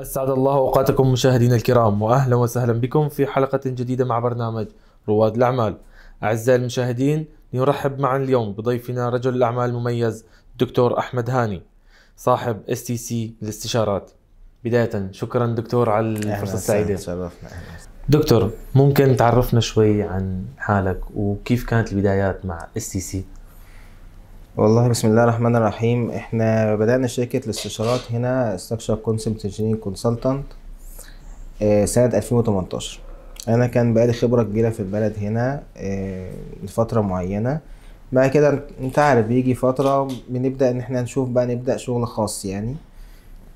أسعد الله أوقاتكم مشاهدينا الكرام وأهلا وسهلا بكم في حلقة جديدة مع برنامج رواد الأعمال أعزائي المشاهدين نرحب معا اليوم بضيفنا رجل الأعمال المميز الدكتور أحمد هاني صاحب اس تي سي للاستشارات بداية شكرا دكتور على الفرصة السعيدة دكتور ممكن تعرفنا شوي عن حالك وكيف كانت البدايات مع اس تي سي والله بسم الله الرحمن الرحيم احنا بدأنا شركة الاستشارات هنا استكشر كونسبت انجينير كونسلتنت سنة 2018 انا كان بقالي خبرة كبيرة في البلد هنا آه، لفترة معينة بعد كده انت عارف بيجي فترة بنبدأ ان احنا نشوف بقى نبدأ شغل خاص يعني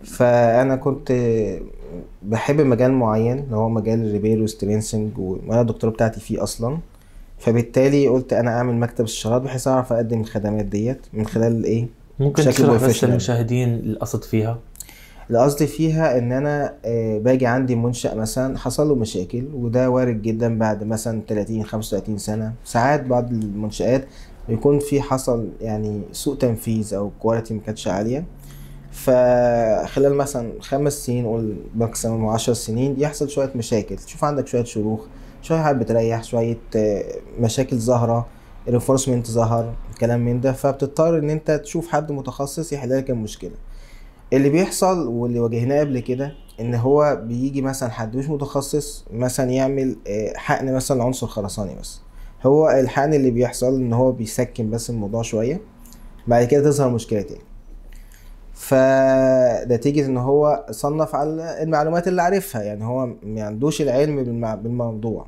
فانا كنت بحب مجال معين اللي هو مجال الريبير وستريسنج وانا الدكتوره بتاعتي فيه اصلا فبالتالي قلت انا اعمل مكتب استشارات بحيث اعرف اقدم الخدمات ديت من خلال الايه ممكن تشرح بس للمشاهدين القصد فيها القصد فيها ان انا آه، باجي عندي منشا مثلا حصل له مشاكل وده وارد جدا بعد مثلا 30 35 سنه ساعات بعض المنشات يكون في حصل يعني سوء تنفيذ او كواليتي ما كانتش عاليه فخلال مثلا خمس سنين قول ماكسيموم 10 سنين يحصل شويه مشاكل تشوف عندك شويه شروخ شويه حاجات بتريح شويه آه، مشاكل ظاهره ريفورسمنت ظهر كلام من ده فبتضطر ان انت تشوف حد متخصص يحل لك المشكله اللي بيحصل واللي واجهناه قبل كده ان هو بيجي مثلا حد مش متخصص مثلا يعمل آه، حقن مثلا عنصر خرساني بس هو الحقن اللي بيحصل ان هو بيسكن بس الموضوع شويه بعد كده تظهر مشكله تاني فنتيجة ان هو صنف على المعلومات اللي عارفها يعني هو ما عندوش العلم بالموضوع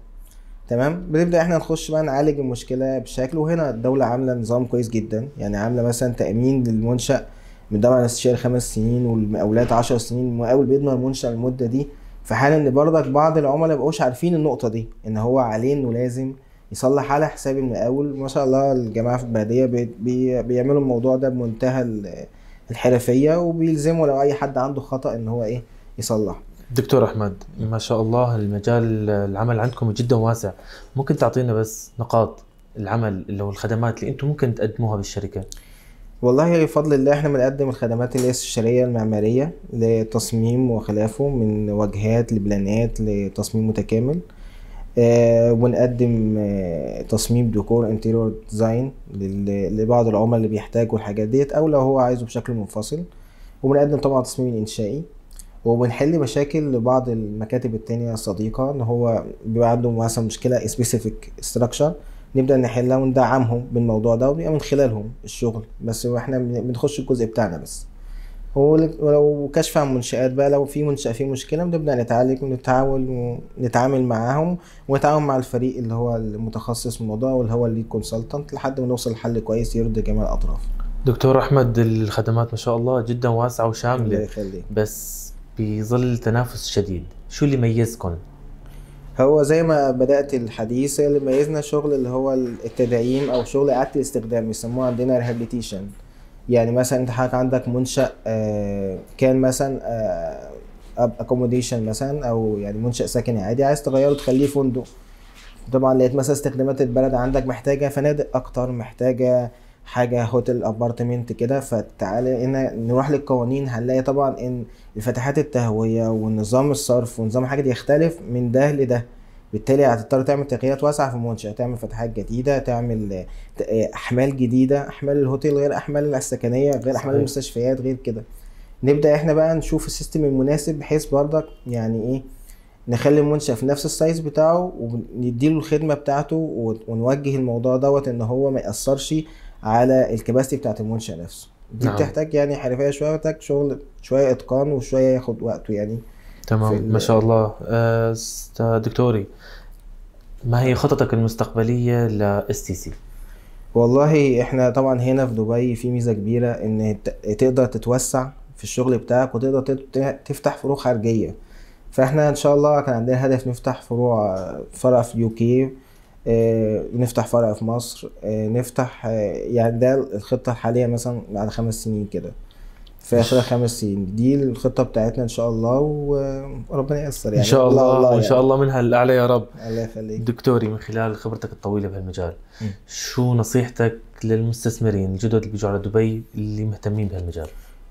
تمام بنبدا احنا نخش بقى نعالج المشكله بشكل وهنا الدوله عامله نظام كويس جدا يعني عامله مثلا تامين للمنشا من على الاستشاري خمس سنين والمقاولات 10 سنين المقاول بيضمن المنشا المده دي في حال ان برضك بعض العملاء مبقوش عارفين النقطه دي ان هو عليه انه لازم يصلح على حساب المقاول ما شاء الله الجماعه في البلديه بيعملوا الموضوع ده بمنتهى الحرفيه وبيلزموا لو اي حد عنده خطا ان هو ايه يصلح دكتور احمد ما شاء الله المجال العمل عندكم جدا واسع ممكن تعطينا بس نقاط العمل اللي هو الخدمات اللي انتم ممكن تقدموها بالشركه والله بفضل الله احنا بنقدم الخدمات الاستشارية المعمارية لتصميم وخلافه من واجهات لبلانات لتصميم متكامل آه، ونقدم آه، تصميم ديكور انتيريور ديزاين لبعض العملاء اللي بيحتاجوا الحاجات ديت او لو هو عايزه بشكل منفصل وبنقدم طبعا تصميم انشائي وبنحل مشاكل لبعض المكاتب التانية الصديقة ان هو بيبقى عنده مثلا مشكلة سبيسيفيك ستراكشر نبدأ نحلها وندعمهم بالموضوع ده وبيبقى من خلالهم الشغل بس واحنا بنخش الجزء بتاعنا بس ولو كشف عن منشآت بقى لو في منشأة فيه مشكلة بنبدأ نتعالج ونتعاون ونتعامل معاهم ونتعاون مع الفريق اللي هو المتخصص في الموضوع واللي هو اللي كونسلتنت لحد ما نوصل لحل كويس يرضي جميع الأطراف دكتور أحمد الخدمات ما شاء الله جدا واسعة وشاملة بس بظل تنافس شديد شو اللي يميزكم؟ هو زي ما بدات الحديث اللي ميزنا شغل اللي هو التدعيم او شغل اعاده الاستخدام يسموه عندنا ريهابيتيشن يعني مثلا انت حضرتك عندك منشا آه، كان مثلا آه، اب اكوموديشن مثلا او يعني منشا سكني عادي عايز تغيره تخليه فندق طبعا لقيت مثلا استخدامات البلد عندك محتاجه فنادق اكتر محتاجه حاجه هوتيل ابارتمنت كده فتعالى هنا نروح للقوانين هنلاقي طبعا ان الفتحات التهويه ونظام الصرف ونظام حاجه يختلف من ده لده بالتالي هتضطر تعمل تغييرات واسعه في المنشاه تعمل فتحات جديده تعمل آه، احمال جديده احمال الهوتيل غير احمال السكنيه غير احمال المستشفيات غير كده نبدا احنا بقى نشوف السيستم المناسب بحيث برضك يعني ايه نخلي المنشأ في نفس السايز بتاعه ونديله الخدمة بتاعته ونوجه الموضوع دوت ان هو ما يأثرش على الكباستي بتاعت المنشأ نفسه دي نعم. بتحتاج يعني حرفية شوية بتحتاج شغل شوية اتقان وشوية ياخد وقته يعني تمام ما شاء الله آه دكتوري ما هي خططك المستقبليه لاس تي سي؟ والله احنا طبعا هنا في دبي في ميزه كبيره ان تقدر تتوسع في الشغل بتاعك وتقدر تفتح فروع خارجيه فاحنا ان شاء الله كان عندنا هدف نفتح فروع آه، فرع في يو كي آه، نفتح فرع في مصر آه، نفتح يعني ده الخطه الحاليه مثلا بعد خمس سنين كده في اخر خمس سنين دي الخطه بتاعتنا ان شاء الله وربنا ييسر يعني ان شاء الله, الله, الله وان يعني. شاء الله منها الاعلى يا رب الله يخليك دكتوري من خلال خبرتك الطويله بهالمجال شو نصيحتك للمستثمرين الجدد اللي بيجوا على دبي اللي مهتمين بهالمجال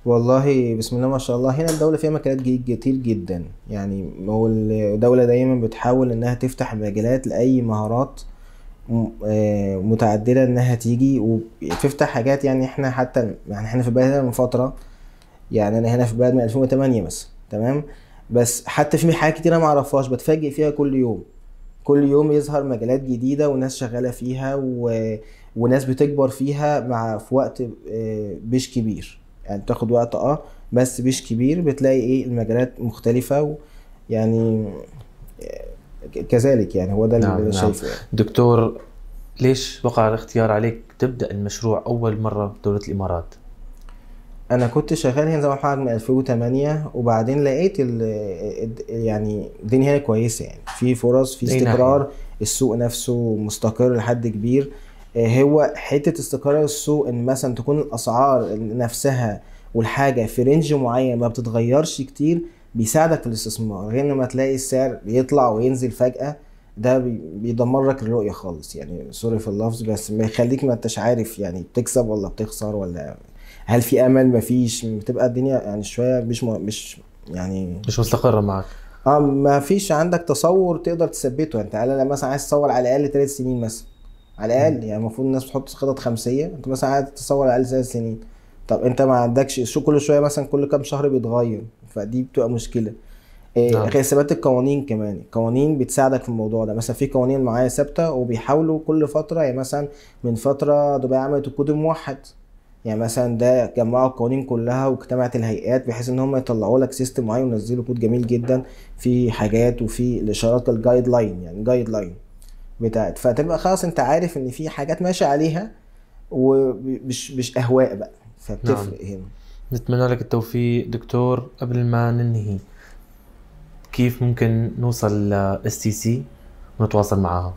والله بسم الله ما شاء الله هنا الدولة فيها مجالات كتير جدا يعني هو الدولة دايما بتحاول انها تفتح مجالات لأي مهارات آه، متعددة انها تيجي وتفتح حاجات يعني احنا حتى يعني احنا في بلدنا من فترة يعني انا هنا في بلد من 2008 مثلا تمام بس حتى في حاجات كتير انا ما اعرفهاش بتفاجئ فيها كل يوم كل يوم يظهر مجالات جديده وناس شغاله فيها و... وناس بتكبر فيها مع في وقت مش آه، كبير يعني بتاخد وقت اه بس مش كبير بتلاقي ايه المجالات مختلفه و... يعني آه، كذلك يعني هو ده اللي نعم،, نعم. شايفه يعني. دكتور ليش وقع الاختيار عليك تبدا المشروع اول مره بدوله الامارات انا كنت شغال هنا زي ما من 2008 وبعدين لقيت الـ يعني الدنيا هنا كويسه يعني في فرص في استقرار السوق نفسه مستقر لحد كبير آه، هو حته استقرار السوق ان مثلا تكون الاسعار نفسها والحاجه في رينج معين ما بتتغيرش كتير بيساعدك في الاستثمار غير لما تلاقي السعر بيطلع وينزل فجاه ده بيدمرك الرؤيه خالص يعني سوري في اللفظ بس بيخليك ما انتش عارف يعني بتكسب ولا بتخسر ولا هل في امل ما فيش بتبقى الدنيا يعني شويه مش مش يعني مش مستقره معاك اه ما فيش عندك تصور تقدر تثبته يعني انت على انا مثلا عايز تصور على الاقل ثلاث سنين مثلا على الاقل يعني المفروض الناس بتحط خطط خمسيه انت مثلا عايز تصور على الاقل ثلاث سنين طب انت ما عندكش شو كل شويه مثلا كل كام شهر بيتغير فدي بتبقى مشكله إيه ثبات القوانين كمان القوانين بتساعدك في الموضوع ده مثلا في قوانين معايا ثابته وبيحاولوا كل فتره يعني مثلا من فتره دبي عملت الكود الموحد يعني مثلا ده جمعوا القوانين كلها واجتمعت الهيئات بحيث ان هم يطلعوا لك سيستم معين وينزلوا كود جميل جدا في حاجات وفي الاشارات الجايد لاين يعني جايد لاين بتاعت فتبقى خلاص انت عارف ان في حاجات ماشي عليها ومش مش اهواء بقى فبتفرق نعم. هنا نتمنى لك التوفيق دكتور قبل ما ننهي كيف ممكن نوصل لاس تي سي ونتواصل معها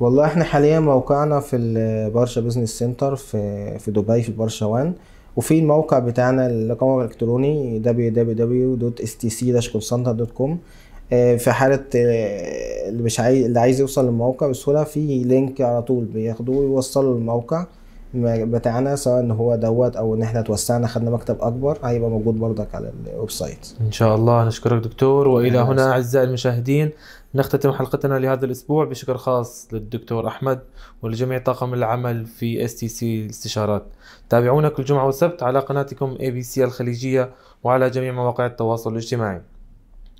والله احنا حاليا موقعنا في البرشا بزنس سنتر في في دبي في البرشا وان وفي الموقع بتاعنا الرقم الالكتروني www.stc-consultant.com آه، في حاله آه، اللي مش عايز اللي عايز يوصل للموقع بسهوله في لينك على طول بياخدوه ويوصلوا للموقع بتاعنا سواء ان هو دوت او ان احنا توسعنا خدنا مكتب اكبر هيبقى موجود برضك على الويب سايت ان شاء الله نشكرك دكتور والى هنا اعزائي المشاهدين نختتم حلقتنا لهذا الأسبوع بشكر خاص للدكتور أحمد ولجميع طاقم العمل في STC الاستشارات تابعونا كل جمعة وسبت على قناتكم ABC الخليجية وعلى جميع مواقع التواصل الاجتماعي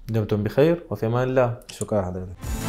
دمتم بخير وفي أمان الله شكرا حضرتك